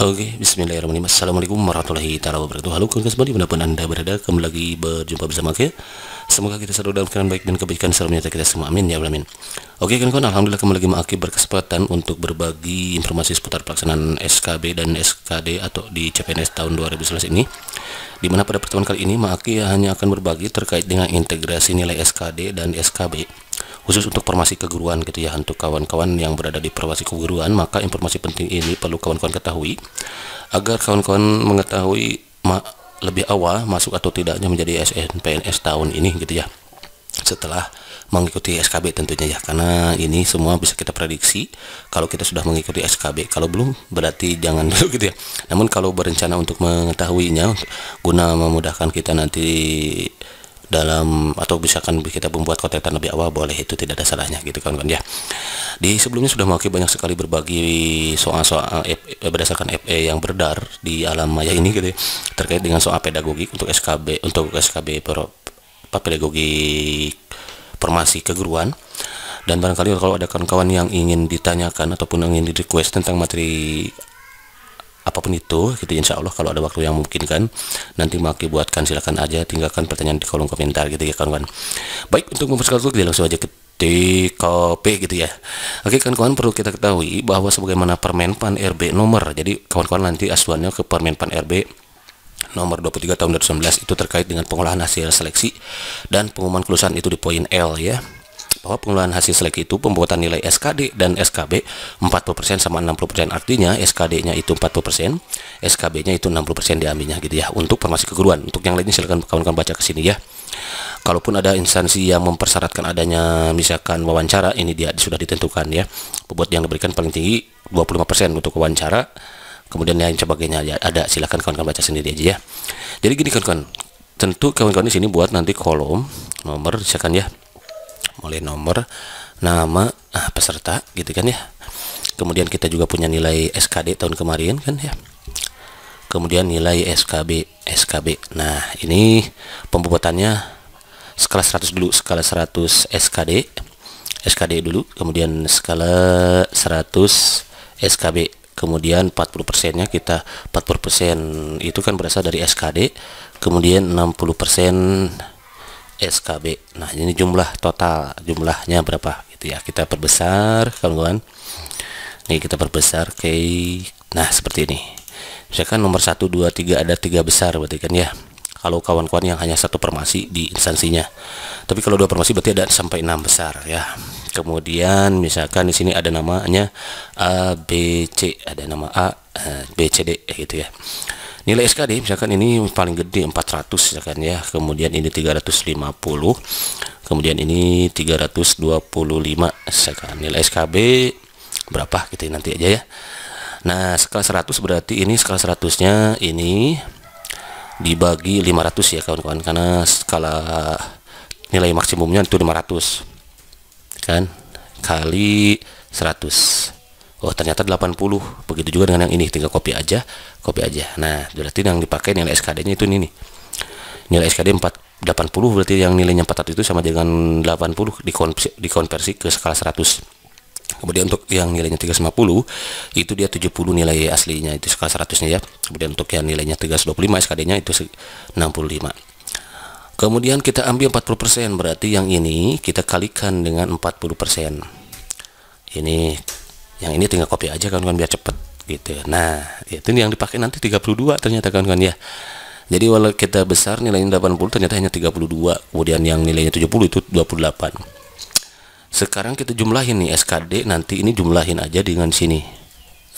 Oke, bismillahirrahmanirrahim Assalamualaikum warahmatullahi taala wabarakatuh Halo kawan kembali dimanapun anda berada Kembali lagi berjumpa bersama saya Semoga kita selalu dalam keadaan baik dan kebaikan selalu menyertai kita semua Amin ya alamin Oke okay, kawan-kawan, Alhamdulillah kembali lagi Ma'aki berkesempatan Untuk berbagi informasi seputar pelaksanaan SKB dan SKD Atau di CPNS tahun 2011 ini Dimana pada pertemuan kali ini Ma'aki hanya akan berbagi terkait dengan integrasi nilai SKD dan SKB khusus untuk formasi keguruan gitu ya untuk kawan-kawan yang berada di formasi keguruan maka informasi penting ini perlu kawan-kawan ketahui agar kawan-kawan mengetahui ma lebih awal masuk atau tidaknya menjadi pns tahun ini gitu ya setelah mengikuti SKB tentunya ya karena ini semua bisa kita prediksi kalau kita sudah mengikuti SKB kalau belum berarti jangan dulu gitu ya namun kalau berencana untuk mengetahuinya guna memudahkan kita nanti dalam atau misalkan kita membuat kontekan lebih awal boleh itu tidak ada salahnya gitu kan kan ya di sebelumnya sudah mewakili banyak sekali berbagi soal-soal eh, eh, berdasarkan FE yang beredar di alam maya ini gitu ya, terkait dengan soal pedagogi untuk SKB untuk SKB pro, apa, pedagogi formasi keguruan dan barangkali kalau ada kawan-kawan yang ingin ditanyakan ataupun ingin di request tentang materi apapun itu gitu insya Allah kalau ada waktu yang mungkin kan nanti Maki buatkan silahkan aja tinggalkan pertanyaan di kolom komentar gitu ya kawan-kawan baik untuk mempersiapkan kita langsung aja di kopi gitu ya Oke kawan-kawan perlu kita ketahui bahwa sebagaimana Permen Pan RB nomor Jadi kawan-kawan nanti asuhannya ke Permen Pan RB nomor 23 tahun 2019 itu terkait dengan pengolahan hasil seleksi dan pengumuman kelulusan itu di poin L ya bahwa pengelolaan hasil selek itu pembuatan nilai SKD dan SKB 40% sama 60% artinya SKD-nya itu 40% SKB-nya itu 60% diambilnya gitu ya untuk formasi keguruan untuk yang lainnya silahkan kawan-kawan baca ke sini ya kalaupun ada instansi yang mempersyaratkan adanya misalkan wawancara ini dia sudah ditentukan ya pembuat yang diberikan paling tinggi 25% untuk wawancara kemudian yang sebagainya ya, ada silahkan kawan-kawan baca sendiri aja ya jadi gini kawan-kawan tentu kawan-kawan di sini buat nanti kolom nomor misalkan ya mulai nomor nama nah, peserta gitu kan ya kemudian kita juga punya nilai SKD tahun kemarin kan ya kemudian nilai SKB SKB nah ini pembuatannya skala 100 dulu skala 100 SKD SKD dulu kemudian skala 100 SKB kemudian 40 persennya kita 40 persen itu kan berasal dari SKD kemudian 60 persen SKB. Nah, ini jumlah total, jumlahnya berapa gitu ya. Kita perbesar, kawan-kawan. Nih kita perbesar ke nah seperti ini. Misalkan nomor 1 2 3 ada tiga besar berarti kan ya. Kalau kawan-kawan yang hanya satu formasi di instansinya. Tapi kalau dua formasi berarti ada sampai enam besar ya. Kemudian misalkan di sini ada namanya A B C, ada nama A, eh, B C D gitu ya nilai SKD misalkan ini paling gede 400 misalkan ya kemudian ini 350 kemudian ini 325 misalkan nilai SKB berapa kita nanti aja ya nah skala 100 berarti ini skala 100 nya ini dibagi 500 ya kawan-kawan karena skala nilai maksimumnya itu 500 kan kali 100 oh ternyata 80 begitu juga dengan yang ini tinggal copy aja copy aja nah berarti yang dipakai nilai SKD nya itu ini nih nilai SKD 4 80 berarti yang nilainya 400 itu sama dengan 80 dikonversi, dikonversi ke skala 100 kemudian untuk yang nilainya 350 itu dia 70 nilai aslinya itu skala 100 nya ya kemudian untuk yang nilainya 325 SKD nya itu 65 kemudian kita ambil 40% berarti yang ini kita kalikan dengan 40% ini yang ini tinggal copy aja kawan-kawan biar cepet gitu nah itu yang dipakai nanti 32 ternyata kawan-kawan ya jadi walau kita besar nilainya 80 ternyata hanya 32 kemudian yang nilainya 70 itu 28 sekarang kita jumlahin nih SKD nanti ini jumlahin aja dengan sini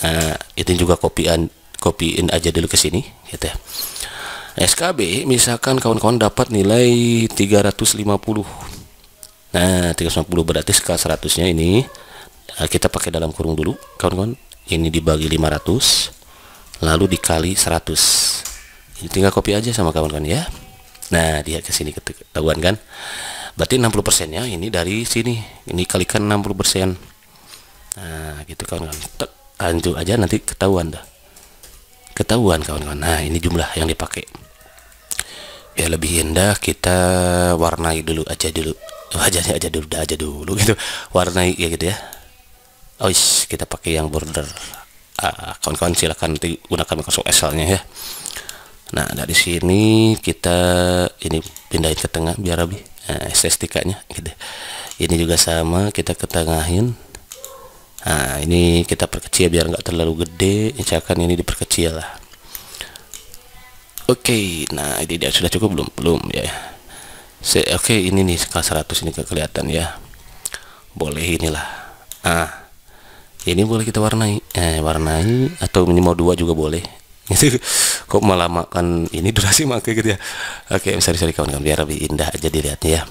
nah itu juga kopian kopiin aja dulu ke sini gitu ya SKB misalkan kawan-kawan dapat nilai 350 nah 350 berarti skala 100 nya ini Eh, kita pakai dalam kurung dulu kawan-kawan ini dibagi 500 lalu dikali 100 ini tinggal copy aja sama kawan-kawan ya nah dia kesini ketahuan kan berarti 60% persennya ini dari sini ini kalikan 60% nah gitu kawan-kawan lanjut aja nanti ketahuan dah ketahuan kawan-kawan nah ini jumlah yang dipakai ya lebih indah kita warnai dulu aja dulu wajahnya aja dulu aja dulu gitu warnai ya gitu ya Ois, oh, kita pakai yang border ah, kawan-kawan uh, silahkan nanti gunakan Microsoft Excel-nya ya nah dari sini kita ini pindahin ke tengah biar lebih nah, estetikanya gitu ini juga sama kita ke tengahin. nah ini kita perkecil biar nggak terlalu gede misalkan ini diperkecil lah oke okay, nah ini dia sudah cukup belum belum ya oke okay, ini nih skala 100 ini kelihatan ya boleh inilah ah ini boleh kita warnai eh warnai atau minimal dua juga boleh kok malah makan ini durasi makai gitu ya oke okay, sorry sorry kawan-kawan biar lebih indah aja dilihatnya ya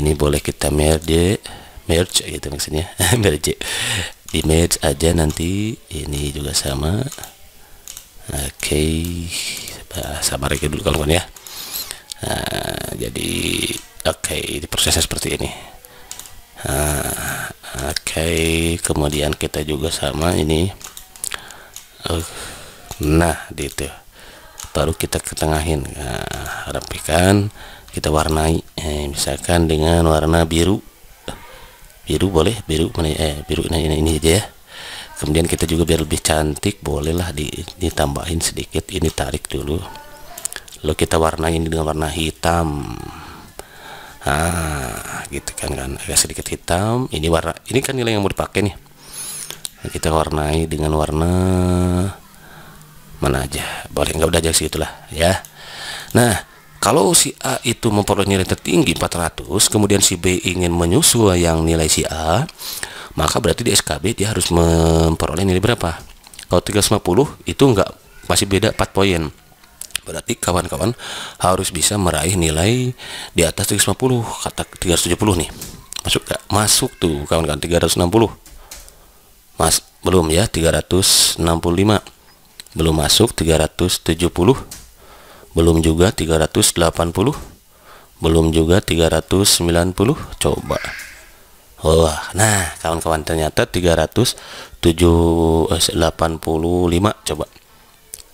ini boleh kita merge merge gitu maksudnya merge di merge aja nanti ini juga sama oke okay. sabar aja dulu kawan-kawan ya nah, jadi oke okay, prosesnya seperti ini ah, oke okay, kemudian kita juga sama ini uh, nah gitu baru kita ketengahin nah, rapikan kita warnai eh, misalkan dengan warna biru biru boleh biru mana ya? eh biru ini, ini, ini aja ya kemudian kita juga biar lebih cantik bolehlah di, ditambahin sedikit ini tarik dulu lalu kita warnain dengan warna hitam ah gitu kan kan agak sedikit hitam ini warna ini kan nilai yang mau dipakai nih nah, kita warnai dengan warna mana aja boleh nggak udah aja sih itulah ya nah kalau si A itu memperoleh nilai tertinggi 400 kemudian si B ingin menyusul yang nilai si A maka berarti di SKB dia harus memperoleh nilai berapa kalau 350 itu enggak masih beda 4 poin Berarti kawan-kawan harus bisa meraih nilai di atas 350, kata 370 nih. Masuk gak? Masuk tuh kawan-kawan 360. Mas, belum ya 365. Belum masuk 370. Belum juga 380. Belum juga 390. Coba. Wah, nah kawan-kawan ternyata 3785 eh, coba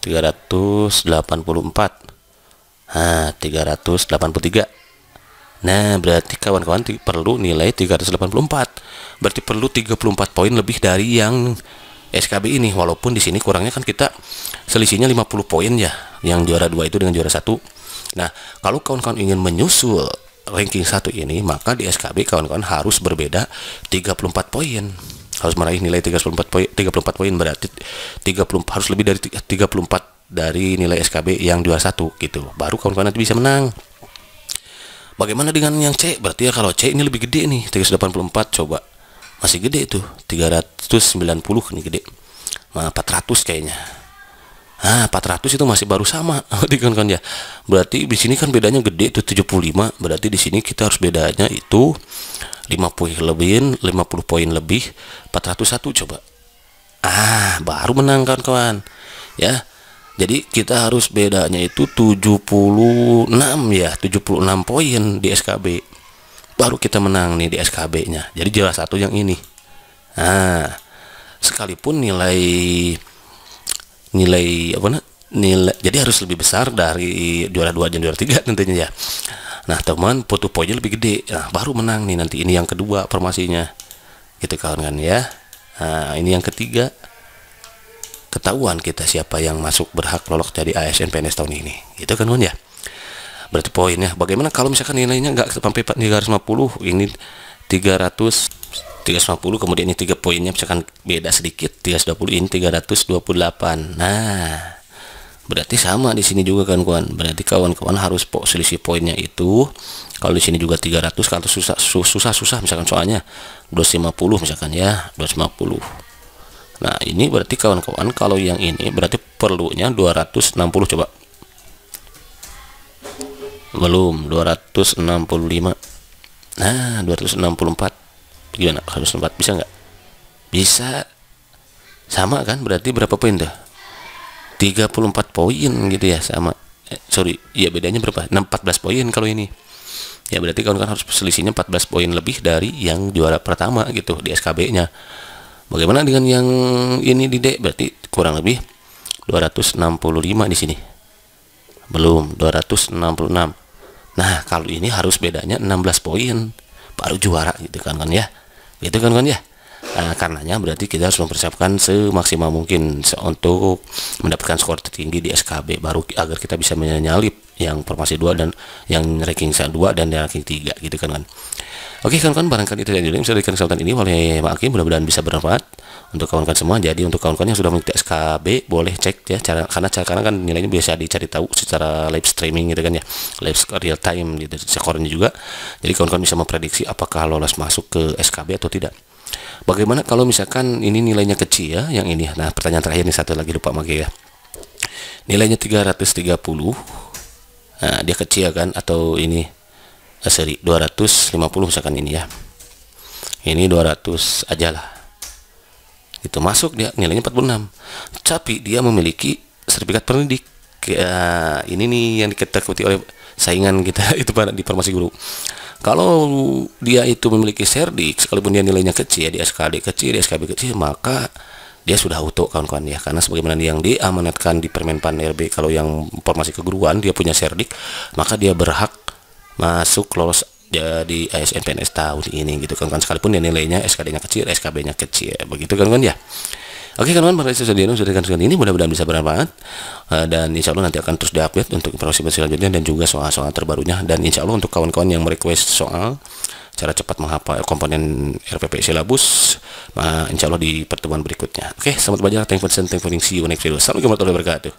384 nah 383 nah berarti kawan-kawan perlu nilai 384 berarti perlu 34 poin lebih dari yang SKB ini walaupun di sini kurangnya kan kita selisihnya 50 poin ya yang juara dua itu dengan juara satu nah kalau kawan-kawan ingin menyusul ranking satu ini maka di SKB kawan-kawan harus berbeda 34 poin harus meraih nilai 34 poin 34 poin berarti 34 harus lebih dari 34 dari nilai SKB yang juara satu gitu baru kawan-kawan nanti bisa menang bagaimana dengan yang C berarti ya kalau C ini lebih gede nih 384 coba masih gede itu 390 nih gede nah, 400 kayaknya Nah, 400 itu masih baru sama kan ya. Berarti di sini kan bedanya gede itu 75. Berarti di sini kita harus bedanya itu lima 50 lebih 50 poin lebih 401 coba ah baru menang kawan-kawan ya jadi kita harus bedanya itu 76 ya 76 poin di SKB baru kita menang nih di SKB nya jadi jelas satu yang ini ah sekalipun nilai nilai apa nah, nilai jadi harus lebih besar dari juara 2 dan juara 3 tentunya ya nah teman foto poinnya lebih gede nah, baru menang nih nanti ini yang kedua formasinya gitu kawan kan ya nah ini yang ketiga ketahuan kita siapa yang masuk berhak lolos jadi ASN PNS tahun ini gitu kan kawan ya berarti poinnya bagaimana kalau misalkan nilainya nggak sampai 350 ini 300 350 kemudian ini tiga poinnya misalkan beda sedikit 320 ini 328 nah berarti sama di sini juga kan kawan berarti kawan-kawan harus po selisih poinnya itu kalau di sini juga 300 kalau susah susah susah misalkan soalnya 250 misalkan ya 250 nah ini berarti kawan-kawan kalau yang ini berarti perlunya 260 coba belum 265 nah 264 gimana 264 bisa nggak bisa sama kan berarti berapa poin tuh 34 poin gitu ya sama eh, sorry ya bedanya berapa 14 poin kalau ini ya berarti kawan-kawan harus selisihnya 14 poin lebih dari yang juara pertama gitu di SKB-nya. Bagaimana dengan yang ini di D? Berarti kurang lebih 265 di sini. Belum 266. Nah, kalau ini harus bedanya 16 poin baru juara gitu kan kan ya. Gitu kan kan ya. Nah, karenanya berarti kita harus mempersiapkan semaksimal mungkin untuk mendapatkan skor tertinggi di SKB baru agar kita bisa menyalip yang formasi 2 dan yang ranking 2 dan yang ranking 3 gitu kan kan. Oke kawan-kawan barangkali itu yang bisa yang kesempatan ini oleh Pak Hakim mudah-mudahan bisa bermanfaat untuk kawan-kawan semua. Jadi untuk kawan-kawan yang sudah mengikuti SKB boleh cek ya cara karena cara karena kan nilainya bisa dicari tahu secara live streaming gitu kan ya. Live real time gitu skornya juga. Jadi kawan-kawan bisa memprediksi apakah lolos masuk ke SKB atau tidak. Bagaimana kalau misalkan ini nilainya kecil ya, yang ini. Nah, pertanyaan terakhir ini satu lagi lupa magi ya. Nilainya 330. Nah, dia kecil kan atau ini eh, seri 250 misalkan ini ya. Ini 200 aja lah. Itu masuk dia nilainya 46. Tapi dia memiliki sertifikat pendidik. Ya, ini nih yang diketahui oleh saingan kita itu di farmasi guru kalau dia itu memiliki serdik sekalipun dia nilainya kecil ya, di SKD kecil di SKB kecil maka dia sudah auto kawan-kawan ya karena sebagaimana yang diamanatkan di permen pan RB kalau yang formasi keguruan dia punya serdik maka dia berhak masuk lolos jadi ASN PNS tahun ini gitu kan kan sekalipun dia nilainya SKD-nya kecil, SKB-nya kecil begitu kan kan ya Oke kawan kawan para istri saudara sudah rekan ini mudah-mudahan bisa bermanfaat eh, dan insya Allah nanti akan terus diupdate untuk informasi selanjutnya dan juga soal-soal terbarunya dan insya Allah untuk kawan-kawan yang merequest soal cara cepat menghapal komponen RPP silabus eh, insya Allah di pertemuan berikutnya oke selamat belajar thank you for listening thank you for seeing you next video assalamualaikum warahmatullahi wabarakatuh